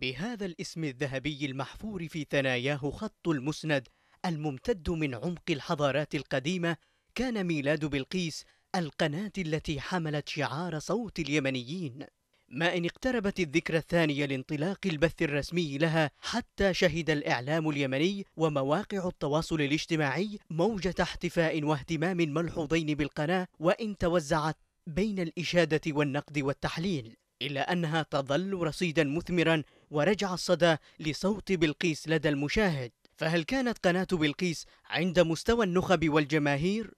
بهذا الاسم الذهبي المحفور في ثناياه خط المسند الممتد من عمق الحضارات القديمة كان ميلاد بلقيس القناة التي حملت شعار صوت اليمنيين ما إن اقتربت الذكرى الثانية لانطلاق البث الرسمي لها حتى شهد الإعلام اليمني ومواقع التواصل الاجتماعي موجة احتفاء واهتمام ملحوظين بالقناة وإن توزعت بين الإشادة والنقد والتحليل إلا أنها تظل رصيدا مثمرا ورجع الصدى لصوت بلقيس لدى المشاهد فهل كانت قناة بلقيس عند مستوى النخب والجماهير؟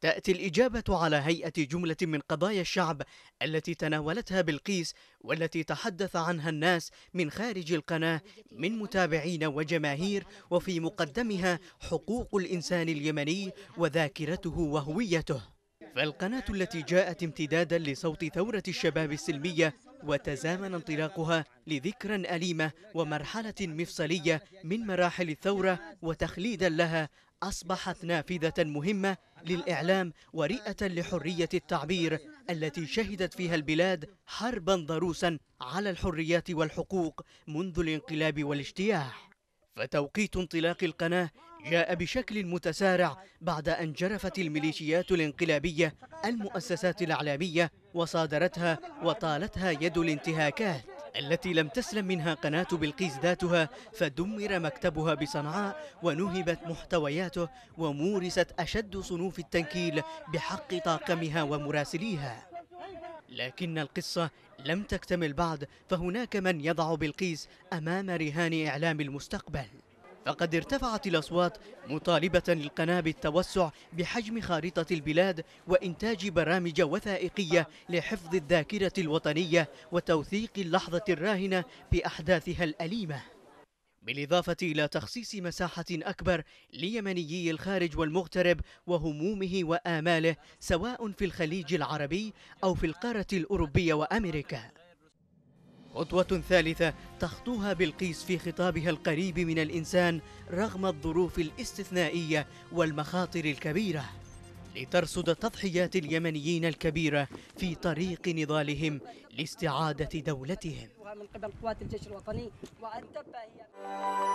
تأتي الإجابة على هيئة جملة من قضايا الشعب التي تناولتها بلقيس والتي تحدث عنها الناس من خارج القناة من متابعين وجماهير وفي مقدمها حقوق الإنسان اليمني وذاكرته وهويته فالقناة التي جاءت امتدادا لصوت ثورة الشباب السلمية وتزامن انطلاقها لذكرى أليمة ومرحلة مفصلية من مراحل الثورة وتخليدا لها أصبحت نافذة مهمة للإعلام ورئة لحرية التعبير التي شهدت فيها البلاد حربا ضروسا على الحريات والحقوق منذ الانقلاب والاجتياح فتوقيت انطلاق القناة جاء بشكل متسارع بعد أن جرفت الميليشيات الانقلابية المؤسسات الإعلامية وصادرتها وطالتها يد الانتهاكات التي لم تسلم منها قناة بلقيس ذاتها فدمر مكتبها بصنعاء ونهبت محتوياته ومورست أشد صنوف التنكيل بحق طاقمها ومراسليها لكن القصة لم تكتمل بعد فهناك من يضع بلقيس أمام رهان إعلام المستقبل فقد ارتفعت الأصوات مطالبة للقناة بالتوسع بحجم خارطة البلاد وإنتاج برامج وثائقية لحفظ الذاكرة الوطنية وتوثيق اللحظة الراهنة بأحداثها الأليمة بالإضافة إلى تخصيص مساحة أكبر ليمنيي الخارج والمغترب وهمومه وآماله سواء في الخليج العربي أو في القارة الأوروبية وأمريكا خطوة ثالثة تخطوها بلقيس في خطابها القريب من الإنسان رغم الظروف الاستثنائية والمخاطر الكبيرة لترصد تضحيات اليمنيين الكبيرة في طريق نضالهم لاستعادة دولتهم من قبل قوات الجيش الوطني والتبة هي